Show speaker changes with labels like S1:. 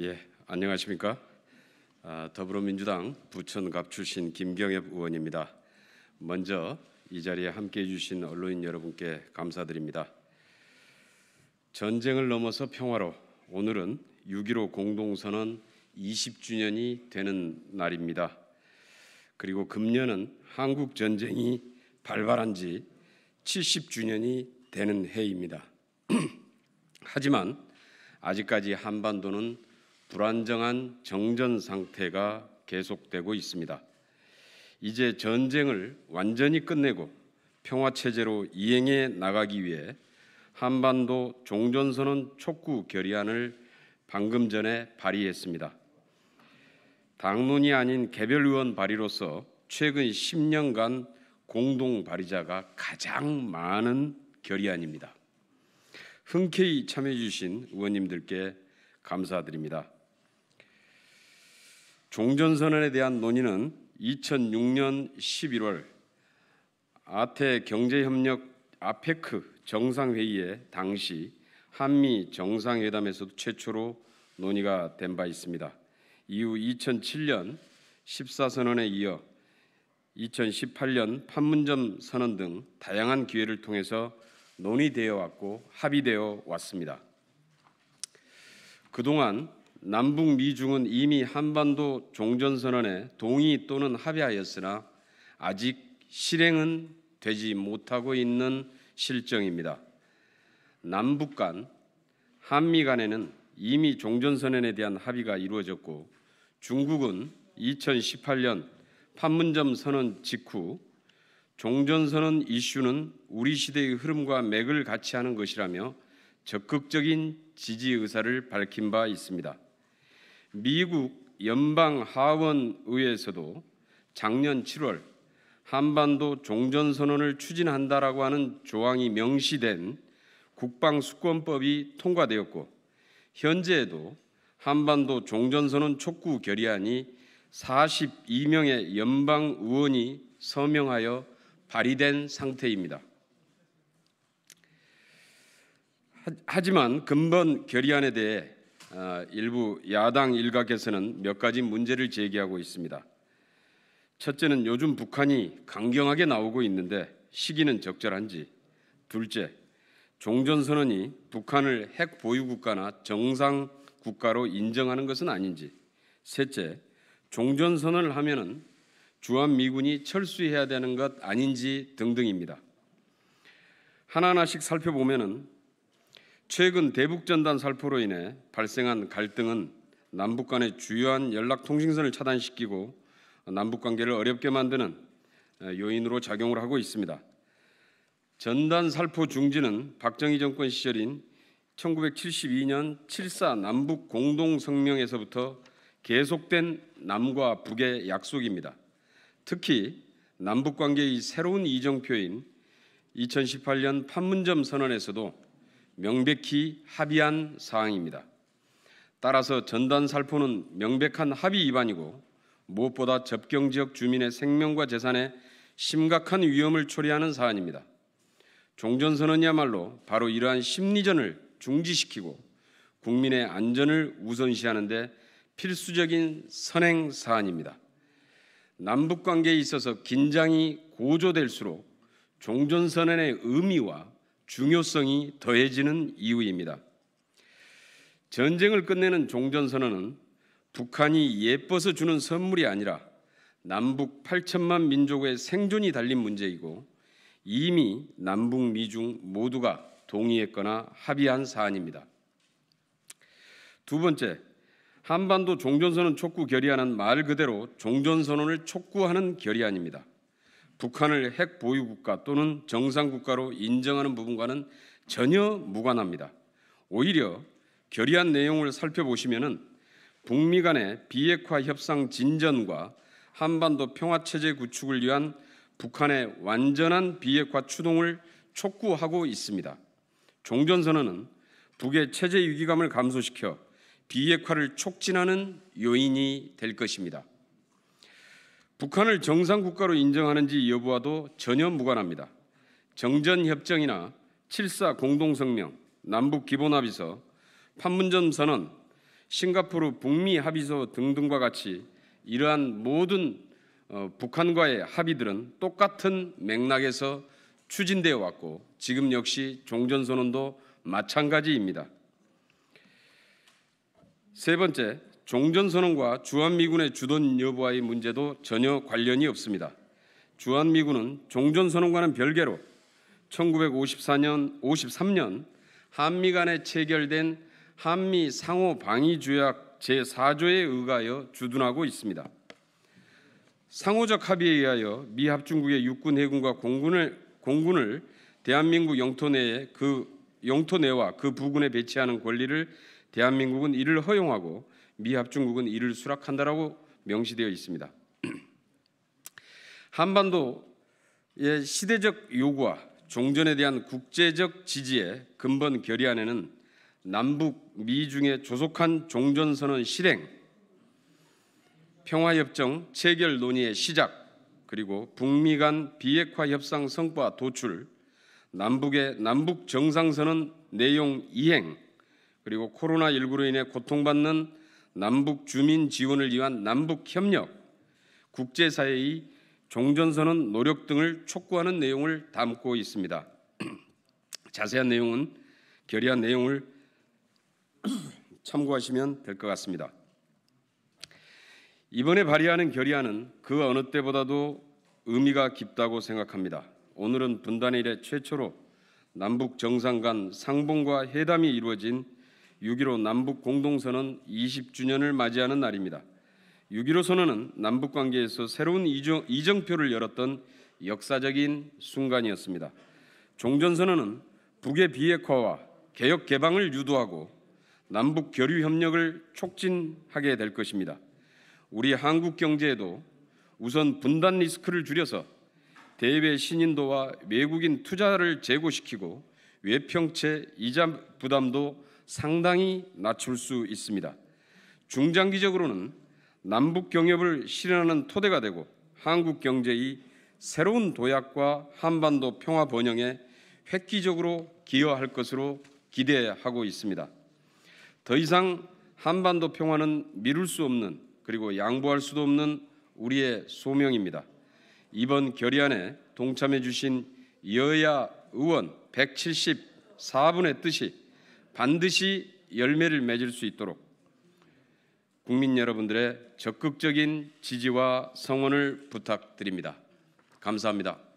S1: 예, 안녕하십니까? 아, 더불어민주당 부천갑 출신 김경엽 의원입니다. 먼저 이 자리에 함께해 주신 언론인 여러분께 감사드립니다. 전쟁을 넘어서 평화로 오늘은 6.15 공동선언 20주년이 되는 날입니다. 그리고 금년은 한국 전쟁이 발발한 지 70주년이 되는 해입니다. 하지만 아직까지 한반도는 불안정한 정전 상태가 계속되고 있습니다. 이제 전쟁을 완전히 끝내고 평화 체제로 이행해 나가기 위해 한반도 종전선언 촉구 결의안을 방금 전에 발의했습니다. 당론이 아닌 개별 의원 발의로서 최근 10년간 공동 발의자가 가장 많은 결의안입니다. 흔쾌히 참여해 주신 의원님들께 감사드립니다. 종전선언에 대한 논의는 2006년 11월 아태 경제협력 아페크 정상회의에 당시 한미 정상회담에서도 최초로 논의가 된 바 있습니다. 이후 2007년 14선언에 이어 2018년 판문점 선언 등 다양한 기회를 통해서 논의되어 왔고 합의되어 왔습니다. 그동안 남북 미중은 이미 한반도 종전선언에 동의 또는 합의하였으나 아직 실행은 되지 못하고 있는 실정입니다. 남북 간, 한미 간에는 이미 종전선언에 대한 합의가 이루어졌고 중국은 2018년 판문점 선언 직후 종전선언 이슈는 우리 시대의 흐름과 맥을 같이 하는 것이라며 적극적인 지지 의사를 밝힌 바 있습니다. 미국 연방 하원 의회에서도 작년 7월 한반도 종전 선언을 추진한다라고 하는 조항이 명시된 국방 수권법이 통과되었고 현재에도 한반도 종전 선언 촉구 결의안이 42명의 연방 의원이 서명하여 발의된 상태입니다. 하지만 근본 결의안에 대해 어, 일부 야당 일각에서는 몇 가지 문제를 제기하고 있습니다. 첫째는 요즘 북한이 강경하게 나오고 있는데 시기는 적절한지, 둘째, 종전선언이 북한을 핵 보유 국가나 정상 국가로 인정하는 것은 아닌지, 셋째, 종전선언을 하면은 주한 미군이 철수해야 되는 것 아닌지 등등입니다. 하나하나씩 살펴보면은 최근 대북 전단 살포로 인해 발생한 갈등은 남북 간의 주요한 연락 통신선을 차단시키고 남북 관계를 어렵게 만드는 요인으로 작용을 하고 있습니다. 전단 살포 중지는 박정희 정권 시절인 1972년 7사 남북 공동 성명에서부터 계속된 남과 북의 약속입니다. 특히 남북 관계의 새로운 이정표인 2018년 판문점 선언에서도 명백히 합의한 사항입니다. 따라서 전단 살포는 명백한 합의 위반이고 무엇보다 접경 지역 주민의 생명과 재산에 심각한 위험을 초래하는 사안입니다. 종전선언이야말로 바로 이러한 심리전을 중지시키고 국민의 안전을 우선시하는 데 필수적인 선행 사안입니다. 남북 관계에 있어서 긴장이 고조될수록 종전선언의 의미와 중요성이 더해지는 이유입니다. 전쟁을 끝내는 종전선언은 북한이 예뻐서 주는 선물이 아니라 남북 8천만 민족의 생존이 달린 문제이고 이미 남북 미중 모두가 동의했거나 합의한 사안입니다. 두 번째, 한반도 종전선언 촉구 결의안은 말 그대로 종전선언을 촉구하는 결의안입니다. 북한을 핵 보유 국가 또는 정상 국가로 인정하는 부분과는 전혀 무관합니다. 오히려 결의안 내용을 살펴보시면은 북미 간의 비핵화 협상 진전과 한반도 평화 체제 구축을 위한 북한의 완전한 비핵화 추동을 촉구하고 있습니다. 종전선언은 북의 체제 위기감을 감소시켜 비핵화를 촉진하는 요인이 될 것입니다. 북한을 정상 국가로 인정하는지 여부와도 전혀 무관합니다. 정전 협정이나 7사 공동성명, 남북 기본 합의서, 판문점 선언, 싱가포르 북미 합의서 등등과 같이 이러한 모든 어, 북한과의 합의들은 똑같은 맥락에서 추진되어 왔고 지금 역시 종전선언도 마찬가지입니다. 세 번째, 종전선언과 주한미군의 주둔 여부와의 문제도 전혀 관련이 없습니다. 주한미군은 종전선언과는 별개로 1954년, 53년 한미 간에 체결된 한미 상호 방위 조약 제4조에 의하여 주둔하고 있습니다. 상호적 합의에 의하여 미 합중국의 육군, 해군과 공군을 공군을 대한민국 영토 내에 그 영토 내와 그 부근에 배치하는 권리를 대한민국은 이를 허용하고 미 합중국은 이를 수락한다라고 명시되어 있습니다. 한반도의 시대적 요구와 종전에 대한 국제적 지지의 근본 결의안에는 남북 미중의 조속한 종전 선언 실행, 평화협정 체결 논의의 시작, 그리고 북미 간 비핵화 협상 성과 도출, 남북의 남북 정상선언 내용 이행, 그리고 코로나 19로 인해 고통받는 남북 주민 지원을 위한 남북 협력, 국제사회의 종전선언 노력 등을 촉구하는 내용을 담고 있습니다. 자세한 내용은 결의안 내용을 참고하시면 될 것 같습니다. 이번에 발의하는 결의안은 그 어느 때보다도 의미가 깊다고 생각합니다. 오늘은 분단 이래 최초로 남북 정상 간 상봉과 회담이 이루어진 6.15 남북 공동선언 20주년을 맞이하는 날입니다. 6.15 선언은 남북 관계에서 새로운 이정, 표를 열었던 역사적인 순간이었습니다. 종전선언은 북의 비핵화와 개혁 개방을 유도하고 남북 교류 협력을 촉진하게 될 것입니다. 우리 한국 경제에도 우선 분단 리스크를 줄여서 대외 신인도와 외국인 투자를 제고시키고 외평채 이자 부담도 상당히 낮출 수 있습니다. 중장기적으로는 남북 경협을 실현하는 토대가 되고 한국 경제의 새로운 도약과 한반도 평화 번영에 획기적으로 기여할 것으로 기대하고 있습니다. 더 이상 한반도 평화는 미룰 수 없는 그리고 양보할 수도 없는 우리의 소명입니다. 이번 결의안에 동참해 주신 여야 의원 174분의 뜻이 반드시 열매를 맺을 수 있도록 국민 여러분들의 적극적인 지지와 성원을 부탁드립니다. 감사합니다.